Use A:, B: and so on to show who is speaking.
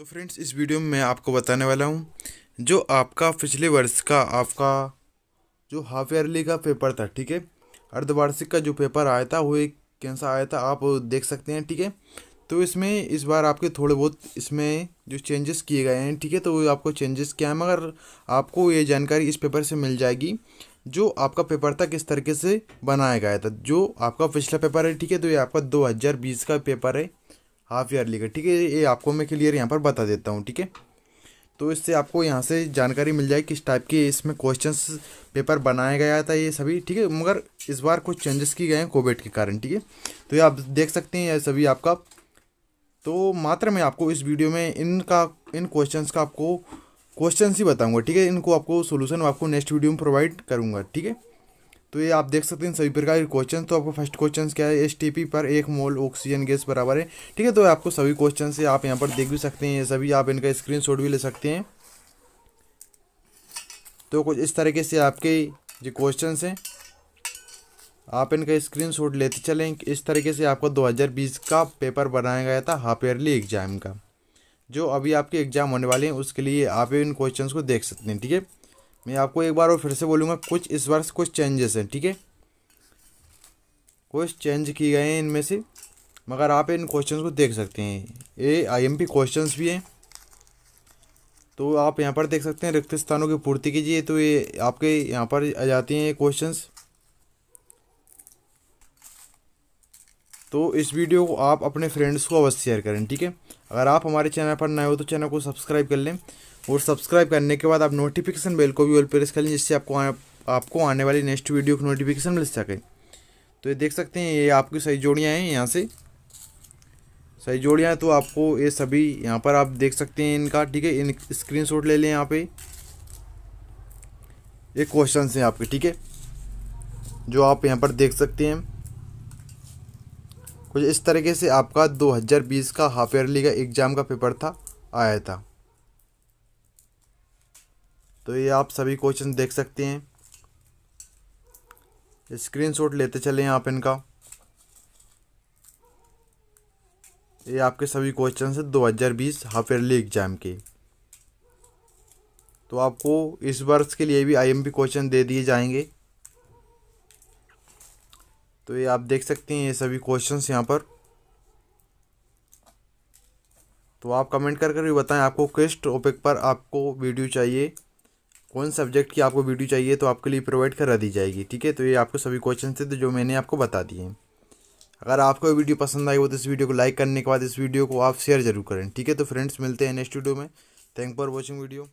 A: तो फ्रेंड्स इस वीडियो में मैं आपको बताने वाला हूँ जो आपका पिछले वर्ष का आपका जो हाफ ईयरली का पेपर था ठीक है अर्धवार्षिक का जो पेपर आया था वो एक कैसा आया था आप देख सकते हैं ठीक है तो इसमें इस बार आपके थोड़े बहुत इसमें जो चेंजेस किए गए हैं ठीक है तो आपको चेंजेस क्या है मगर आपको ये जानकारी इस पेपर से मिल जाएगी जो आपका पेपर था किस तरीके से बनाया गया था जो आपका पिछला पेपर है ठीक है तो ये आपका 2020 का पेपर है हाफ ईयरली का ठीक है ये आपको मैं क्लियर यहाँ पर बता देता हूँ ठीक है तो इससे आपको यहाँ से जानकारी मिल जाए किस टाइप के इसमें क्वेश्चंस पेपर बनाया गया था ये सभी ठीक है मगर इस बार कुछ चेंजेस किए गए हैं कोविड के कारण ठीक है तो ये आप देख सकते हैं यह सभी आपका तो मात्र मैं आपको इस वीडियो में इनका इन क्वेश्चंस का आपको क्वेश्चन ही बताऊंगा ठीक है इनको आपको सोल्यूशन आपको नेक्स्ट वीडियो में प्रोवाइड करूँगा ठीक है तो ये आप देख सकते हैं सभी प्रकार के क्वेश्चन तो आपको फर्स्ट क्वेश्चन क्या है एस पर एक मोल ऑक्सीजन गैस बराबर है ठीक है तो आपको सभी क्वेश्चन से आप यहाँ पर देख भी सकते हैं ये सभी आप इनका स्क्रीन भी ले सकते हैं तो कुछ इस तरीके से आपके जो क्वेश्चन हैं आप इनका शॉट लेते चलें इस तरीके से आपका 2020 का पेपर बनाया गया था हाफ ईयरली एग्ज़ाम का जो अभी आपके एग्ज़ाम होने वाले हैं उसके लिए आप इन क्वेश्चंस को देख सकते हैं ठीक है मैं आपको एक बार और फिर से बोलूँगा कुछ इस वर्ष कुछ चेंजेस हैं ठीक है कुछ चेंज किए गए हैं इनमें से मगर आप इन क्वेश्चन को देख सकते हैं ये आई एम पी क्वेश्चन भी हैं तो आप यहाँ पर देख सकते हैं रिक्त स्थानों की पूर्ति कीजिए तो ये आपके यहाँ पर आ जाती हैं ये क्वेश्चन तो इस वीडियो को आप अपने फ्रेंड्स को अवश्य शेयर करें ठीक है अगर आप हमारे चैनल पर नए हो तो चैनल को सब्सक्राइब कर लें और सब्सक्राइब करने के बाद आप नोटिफिकेशन बेल को भी ऑल प्रेस कर लें जिससे आपको आ, आपको आने वाली नेक्स्ट वीडियो की नोटिफिकेशन मिल सके तो ये देख सकते हैं ये आपकी सही जोड़ियाँ हैं यहाँ से सही जोड़ियाँ तो आपको ये सभी यहाँ पर आप देख सकते हैं इनका ठीक है इन स्क्रीन शॉट ले लें यहाँ पर ये क्वेश्चन हैं आपके ठीक है जो आप यहाँ पर देख सकते हैं कुछ इस तरीके से आपका 2020 का हाफ ईयरली का एग्ज़ाम का पेपर था आया था तो ये आप सभी क्वेश्चन देख सकते हैं स्क्रीनशॉट लेते चले आप इनका ये आपके सभी क्वेश्चन है 2020 हाफ ईयरली एग्ज़ाम के तो आपको इस वर्ष के लिए भी आईएमपी क्वेश्चन दे दिए जाएंगे तो ये आप देख सकते हैं ये सभी क्वेश्चंस यहाँ पर तो आप कमेंट करके भी बताएं आपको किस टॉपिक पर आपको वीडियो चाहिए कौन सब्जेक्ट की आपको वीडियो चाहिए तो आपके लिए प्रोवाइड करा दी जाएगी ठीक है तो ये आपको सभी क्वेश्चन थे तो जो मैंने आपको बता दिए अगर आपको वीडियो पसंद आई हो तो इस वीडियो को लाइक करने के बाद इस वीडियो को आप शेयर जरूर करें ठीक है तो फ्रेंड्स मिलते हैं नेक्स्ट वीडियो में थैंक फॉर वॉचिंग वीडियो